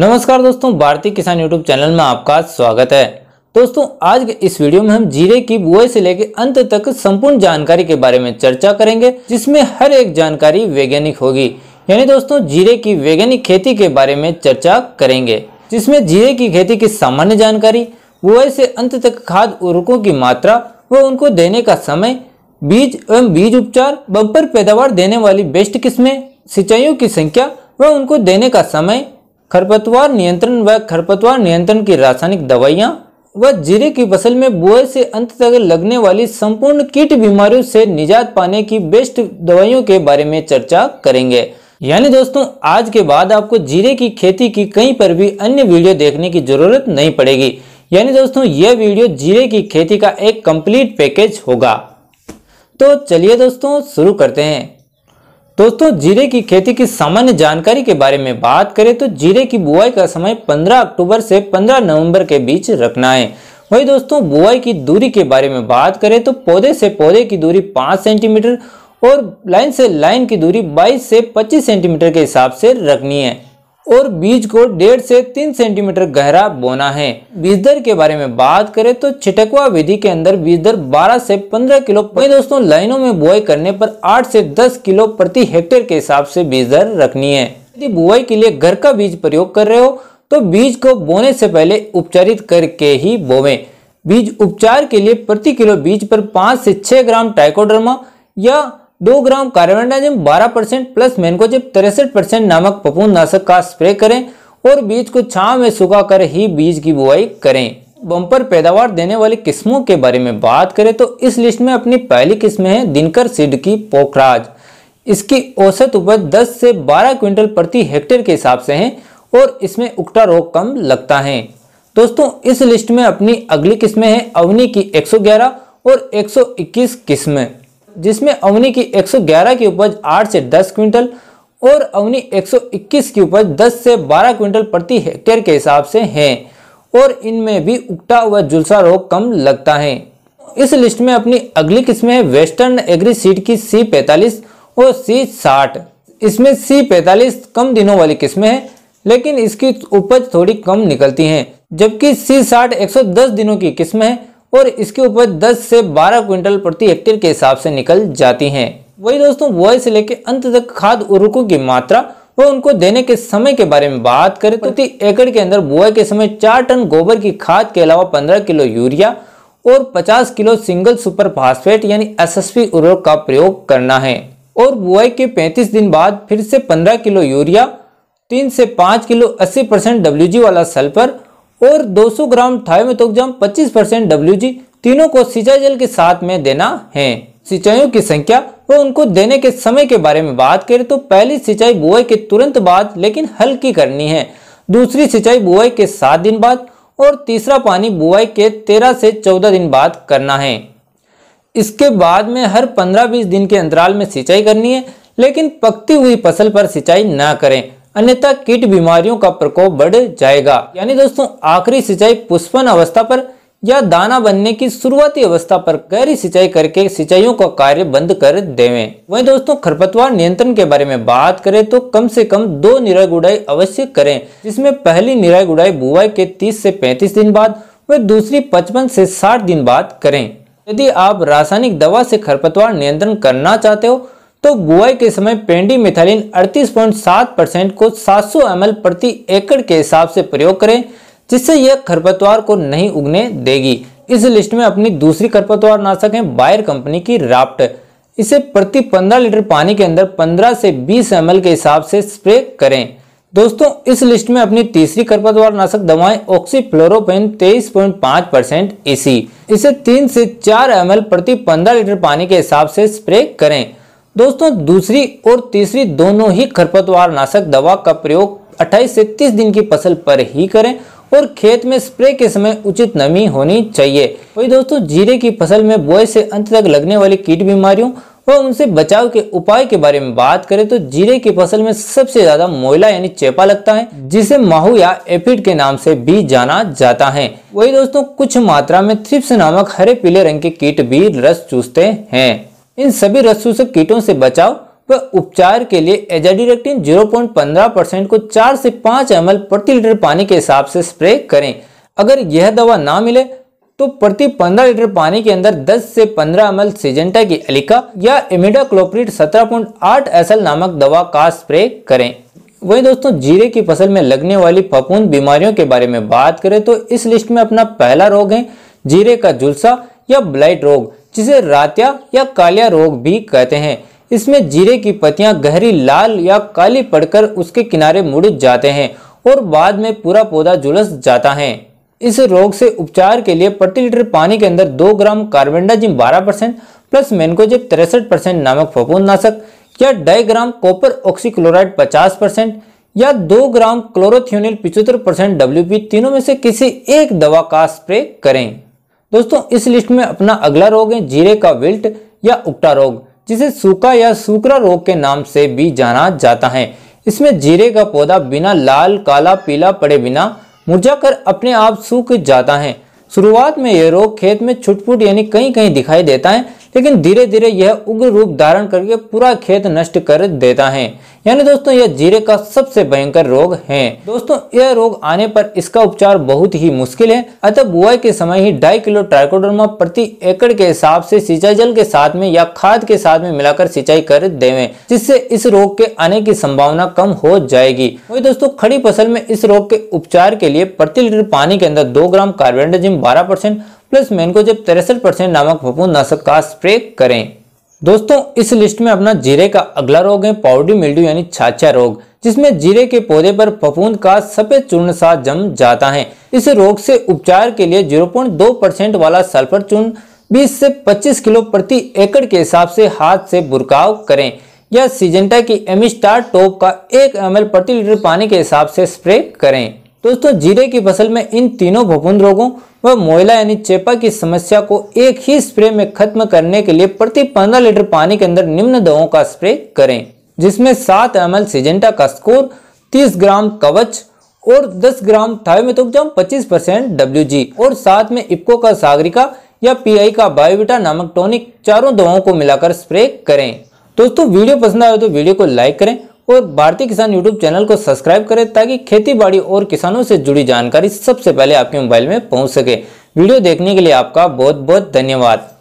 नमस्कार दोस्तों भारतीय किसान यूट्यूब चैनल में आपका स्वागत है दोस्तों आज के इस वीडियो में हम जीरे की बुआई से लेकर अंत तक संपूर्ण जानकारी के बारे में चर्चा करेंगे जिसमें हर एक जानकारी वैज्ञानिक होगी यानी दोस्तों जीरे की वैज्ञानिक खेती के बारे में चर्चा करेंगे जिसमें जीरे की खेती की सामान्य जानकारी बुआई से अंत तक खाद उर्वरकों की मात्रा व उनको देने का समय बीज एवं बीज उपचार बंपर पैदावार देने वाली बेस्ट किस्में सिंचाइयों की संख्या व उनको देने का समय खरपतवार नियंत्रण व खरपतवार नियंत्रण की रासायनिक दवाइयाँ व जीरे की फसल में बुआई से अंत तक लगने वाली संपूर्ण कीट बीमारियों से निजात पाने की बेस्ट दवाइयों के बारे में चर्चा करेंगे यानी दोस्तों आज के बाद आपको जीरे की खेती की कहीं पर भी अन्य वीडियो देखने की जरूरत नहीं पड़ेगी यानी दोस्तों यह वीडियो जीरे की खेती का एक कंप्लीट पैकेज होगा तो चलिए दोस्तों शुरू करते हैं दोस्तों जीरे की खेती की सामान्य जानकारी के बारे में बात करें तो जीरे की बुआई का समय 15 अक्टूबर से 15 नवंबर के बीच रखना है वही दोस्तों बुआई की दूरी के बारे में बात करें तो पौधे से पौधे की दूरी 5 सेंटीमीटर और लाइन से लाइन की दूरी 22 से 25 सेंटीमीटर के हिसाब से रखनी है और बीज को डेढ़ से तीन सेंटीमीटर गहरा बोना है बीज दर के बारे में बात करें तो छिटकवा विधि के अंदर बीज दर बारह से पंद्रह किलो वही दोस्तों लाइनों में बुआई करने पर आठ से दस किलो प्रति हेक्टेयर के हिसाब से बीज दर रखनी है यदि बुआई के लिए घर का बीज प्रयोग कर रहे हो तो बीज को बोने से पहले उपचारित करके ही बोवे बीज उपचार के लिए प्रति किलो बीज पर पाँच से छह ग्राम टाइकोड्रमा या दो gram carbendazim 12 percent plus mancozeb तिरसठ परसेंट नामक पपून नाशक का स्प्रे करें और बीज को छाव में सुखाकर ही बीज की बुआई करें बम्पर पैदावार देने वाली किस्मों के बारे में बात करें तो इस लिस्ट में अपनी पहली किस्म है दिनकर सिड की पोखराज इसकी औसत उपज 10 से 12 क्विंटल प्रति हेक्टेयर के हिसाब से है और इसमें उगटा रोग कम लगता है दोस्तों इस लिस्ट में अपनी अगली किस्में हैं अवनी की 111 और 121 किस्में जिसमें अवनी की 111 की उपज 8 से 10 क्विंटल और अवनी 121 की उपज 10 से 12 क्विंटल प्रति हेक्टेयर के हिसाब से है और इनमें भी उगता हुआ जुलसा रोग कम लगता है इस लिस्ट में अपनी अगली किस्म है वेस्टर्न एग्री सीड की सी पैंतालीस और सी साठ इसमें सी पैंतालीस कम दिनों वाली किस्में हैं लेकिन इसकी उपज थोड़ी कम निकलती हैं जबकि सी साठ एक दिनों की किस्म है और इसके उपज 10 से 12 क्विंटल प्रति हेक्टेयर के हिसाब से निकल जाती हैं वही दोस्तों वॉय से लेकर अंत तक खाद उर्वरकों की मात्रा वो उनको देने के समय के बारे में बात करें तो प्रति एकड़ के अंदर बुआई के समय चार टन गोबर की खाद के अलावा पंद्रह किलो यूरिया और 50 किलो सिंगल सुपर फास्फेट यानी एस उर्वरक का प्रयोग करना है और बुआई के पैंतीस दिन बाद फिर से पंद्रह किलो यूरिया तीन से 5 किलो अस्सी परसेंट डब्ल्यू वाला सल्फर और 200 ग्राम थायोमेथोक्जाम 25 परसेंट डब्ल्यू तीनों को सिंचाई जल के साथ में देना है सिंचाइयों की संख्या व उनको देने के समय के बारे में बात करें तो पहली सिंचाई बुआई के तुरंत बाद लेकिन हल्की करनी है दूसरी सिंचाई बुआई के सात दिन बाद और तीसरा पानी बुआई के तेरह से चौदह दिन बाद करना है इसके बाद में हर पंद्रह बीस दिन के अंतराल में सिंचाई करनी है लेकिन पकती हुई फसल पर सिंचाई न करें अन्यथा कीट बीमारियों का प्रकोप बढ़ जाएगा यानी दोस्तों आखिरी सिंचाई पुष्पन अवस्था पर या दाना बनने की शुरुआती अवस्था पर गहरी सिंचाई करके सिंचाइयों का कार्य बंद कर देवे वही दोस्तों खरपतवार नियंत्रण के बारे में बात करें तो कम से कम दो निराई गुड़ाई अवश्य करें जिसमें पहली निराई गुड़ाई बुआई के 30 से 35 दिन बाद व दूसरी 55 से 60 दिन बाद करें यदि आप रासायनिक दवा से खरपतवार नियंत्रण करना चाहते हो तो बुआई के समय पेंडी मिथाइलिन 38.7 परसेंट को 700 सौ प्रति एकड़ के हिसाब से प्रयोग करें जिससे यह खरपतवार को नहीं उगने देगी इस लिस्ट में अपनी दूसरी खरपतवार नाशक है बायर कंपनी की राफ्ट इसे प्रति 15 लीटर पानी के अंदर 15 से 20 एम के हिसाब से स्प्रे करें दोस्तों इस लिस्ट में अपनी तीसरी खरपतवार नाशक दवाएं पॉइंट 23.5 परसेंट इसी इसे 3 से 4 एम प्रति 15 लीटर पानी के हिसाब से स्प्रे करें दोस्तों दूसरी और तीसरी दोनों ही खरपतवार नाशक दवा का प्रयोग 28 से 30 दिन की फसल पर ही करें और खेत में स्प्रे के समय उचित नमी होनी चाहिए वही दोस्तों जीरे की फसल में बोए से अंत तक लगने वाली कीट बीमारियों और उनसे बचाव के उपाय के बारे में बात करें तो जीरे की फसल में सबसे ज्यादा मोयला यानी चेपा लगता है जिसे माहू या एपिड के नाम से भी जाना जाता है वही दोस्तों कुछ मात्रा में थ्रिप्स नामक हरे पीले रंग के कीट भी रस चूसते हैं इन सभी रसूसक कीटों से बचाव व उपचार के लिए एजाडिरेक्टिन 0.15 परसेंट को 4 से 5 एम प्रति लीटर पानी के हिसाब से स्प्रे करें अगर यह दवा ना मिले तो प्रति 15 लीटर पानी के अंदर 10 से 15 एम सिजेंटा की अलिका या इमिडाक्लोप्रिड 17.8 पॉइंट नामक दवा का स्प्रे करें वहीं दोस्तों जीरे की फसल में लगने वाली फफूंद बीमारियों के बारे में बात करें तो इस लिस्ट में अपना पहला रोग है जीरे का जुलसा या ब्लाइट रोग जिसे रात्या या कालिया रोग भी कहते हैं इसमें जीरे की पत्तियां गहरी लाल या काली पड़कर उसके किनारे मुड़ जाते हैं और बाद में पूरा पौधा झुलस जाता है इस रोग से उपचार के लिए प्रति लीटर पानी के अंदर दो gram carbendazim 12 percent plus mancozeb तिरसठ परसेंट नामक नाशक या ढाई ग्राम कॉपर ऑक्सीक्लोराइड 50 परसेंट या दो ग्राम क्लोरोथियोनिल पिचहत्तर परसेंट डब्ल्यू तीनों में से किसी एक दवा का स्प्रे करें दोस्तों इस लिस्ट में अपना अगला रोग है जीरे का विल्ट या उक्टा रोग जिसे सूखा या सूकरा रोग के नाम से भी जाना जाता है इसमें जीरे का पौधा बिना लाल काला पीला पड़े बिना मुरझाकर अपने आप सूख जाता है शुरुआत में यह रोग खेत में छुटपुट यानी कहीं कहीं दिखाई देता है लेकिन धीरे धीरे यह उग्र रूप धारण करके पूरा खेत नष्ट कर देता है यानी दोस्तों यह जीरे का सबसे भयंकर रोग है दोस्तों यह रोग आने पर इसका उपचार बहुत ही मुश्किल है अतः बुआई के समय ही ढाई किलो ट्राइकोडर्मा प्रति एकड़ के हिसाब से सिंचाई जल के साथ में या खाद के साथ में मिलाकर सिंचाई कर देवे जिससे इस रोग के आने की संभावना कम हो जाएगी वही दोस्तों खड़ी फसल में इस रोग के उपचार के लिए प्रति लीटर पानी के अंदर दो ग्राम कार्बेंडाजिम बारह percent plus mancozeb तिरसठ परसेंट नामक फफूंद नाशक का स्प्रे करें दोस्तों इस लिस्ट में अपना जीरे का अगला रोग है पाउडी मिल्डू यानी छाछा रोग जिसमें जीरे के पौधे पर फफूंद का सफेद चूर्ण सा जम जाता है इस रोग से उपचार के लिए 0.2 परसेंट वाला सल्फर चूर्ण 20 से 25 किलो प्रति एकड़ के हिसाब से हाथ से बुरकाव करें या सीजेंटा की एमिस्टार टोप का एक एम प्रति लीटर पानी के हिसाब से स्प्रे करें दोस्तों जीरे की फसल में इन तीनों भभून रोगों व मोयला यानी चेपा की समस्या को एक ही स्प्रे में खत्म करने के लिए प्रति 15 लीटर पानी के अंदर निम्न दवाओं का स्प्रे करें जिसमें 7 एम एल सीजेंटा का स्कोर 30 ग्राम कवच और 10 ग्राम तो पच्चीस परसेंट डब्ल्यू और साथ में इपको का सागरिका या आई का बायोविटा नामक टॉनिक चारों दवाओं को मिलाकर स्प्रे करें दोस्तों वीडियो पसंद आए तो वीडियो को लाइक करें और भारतीय किसान यूट्यूब चैनल को सब्सक्राइब करें ताकि खेती बाड़ी और किसानों से जुड़ी जानकारी सबसे पहले आपके मोबाइल में पहुँच सके वीडियो देखने के लिए आपका बहुत बहुत धन्यवाद